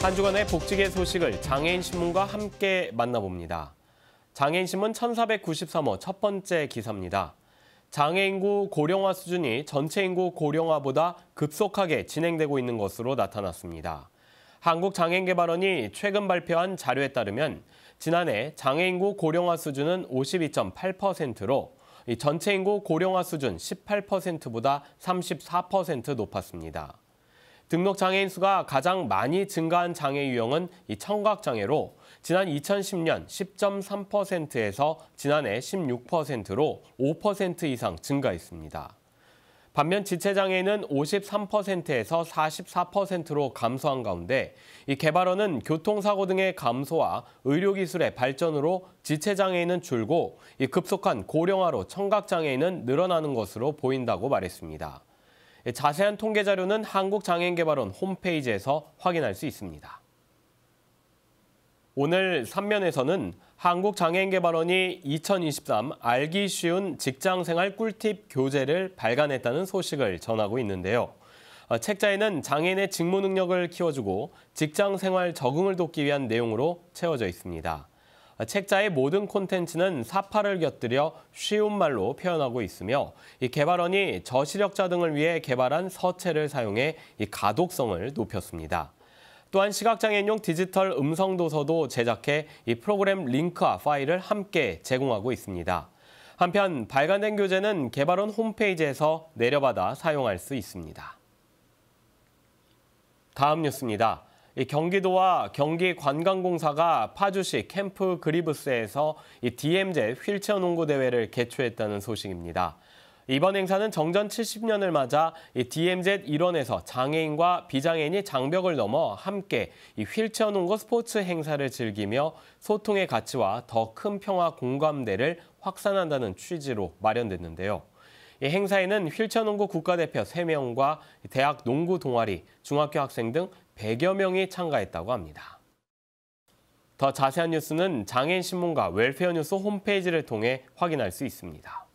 한 주간의 복지계 소식을 장애인신문과 함께 만나봅니다. 장애인신문 1493호 첫 번째 기사입니다. 장애인구 고령화 수준이 전체 인구 고령화보다 급속하게 진행되고 있는 것으로 나타났습니다. 한국장애인개발원이 최근 발표한 자료에 따르면 지난해 장애인구 고령화 수준은 52.8%로 전체 인구 고령화 수준 18%보다 34% 높았습니다. 등록 장애인 수가 가장 많이 증가한 장애 유형은 이 청각 장애로 지난 2010년 10.3%에서 지난해 16%로 5% 이상 증가했습니다. 반면 지체장애는 53%에서 44%로 감소한 가운데 이 개발원은 교통사고 등의 감소와 의료기술의 발전으로 지체장애인은 줄고 이 급속한 고령화로 청각장애인은 늘어나는 것으로 보인다고 말했습니다. 예, 자세한 통계 자료는 한국장애인개발원 홈페이지에서 확인할 수 있습니다. 오늘 3면에서는 한국장애인개발원이 2023 알기 쉬운 직장생활 꿀팁 교재를 발간했다는 소식을 전하고 있는데요. 어, 책자에는 장애인의 직무 능력을 키워주고 직장생활 적응을 돕기 위한 내용으로 채워져 있습니다. 책자의 모든 콘텐츠는 사파를 곁들여 쉬운 말로 표현하고 있으며 이 개발원이 저시력자 등을 위해 개발한 서체를 사용해 가독성을 높였습니다. 또한 시각장애인용 디지털 음성 도서도 제작해 이 프로그램 링크와 파일을 함께 제공하고 있습니다. 한편 발간된 교재는 개발원 홈페이지에서 내려받아 사용할 수 있습니다. 다음 뉴스입니다. 경기도와 경기관광공사가 파주시 캠프 그리브스에서 DMZ 휠체어 농구 대회를 개최했다는 소식입니다. 이번 행사는 정전 70년을 맞아 DMZ 일원에서 장애인과 비장애인이 장벽을 넘어 함께 휠체어 농구 스포츠 행사를 즐기며 소통의 가치와 더 큰 평화 공감대를 확산한다는 취지로 마련됐는데요. 행사에는 휠체어 농구 국가대표 3명과 대학 농구 동아리, 중학교 학생 등 100여 명이 참가했다고 합니다. 더 자세한 뉴스는 장애인신문과 웰페어 뉴스 홈페이지를 통해 확인할 수 있습니다.